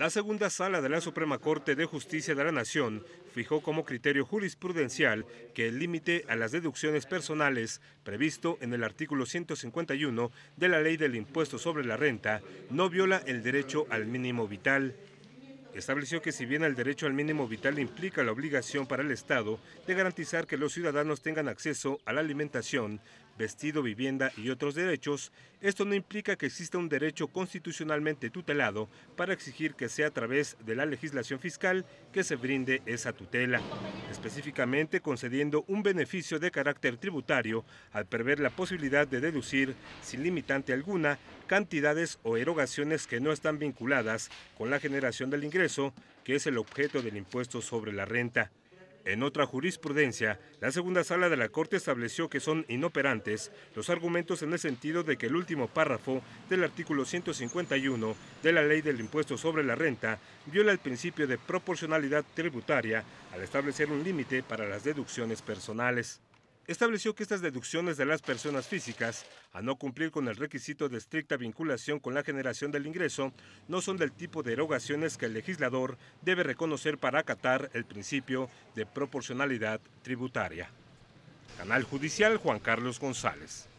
La segunda sala de la Suprema Corte de Justicia de la Nación fijó como criterio jurisprudencial que el límite a las deducciones personales previsto en el artículo 151 de la Ley del Impuesto sobre la Renta no viola el derecho al mínimo vital. Estableció que si bien el derecho al mínimo vital implica la obligación para el Estado de garantizar que los ciudadanos tengan acceso a la alimentación, vestido, vivienda y otros derechos, esto no implica que exista un derecho constitucionalmente tutelado para exigir que sea a través de la legislación fiscal que se brinde esa tutela, específicamente concediendo un beneficio de carácter tributario al prever la posibilidad de deducir, sin limitante alguna, cantidades o erogaciones que no están vinculadas con la generación del ingreso, que es el objeto del impuesto sobre la renta. En otra jurisprudencia, la segunda sala de la Corte estableció que son inoperantes los argumentos en el sentido de que el último párrafo del artículo 151 de la Ley del Impuesto sobre la Renta viola el principio de proporcionalidad tributaria al establecer un límite para las deducciones personales estableció que estas deducciones de las personas físicas, a no cumplir con el requisito de estricta vinculación con la generación del ingreso, no son del tipo de erogaciones que el legislador debe reconocer para acatar el principio de proporcionalidad tributaria. Canal Judicial Juan Carlos González.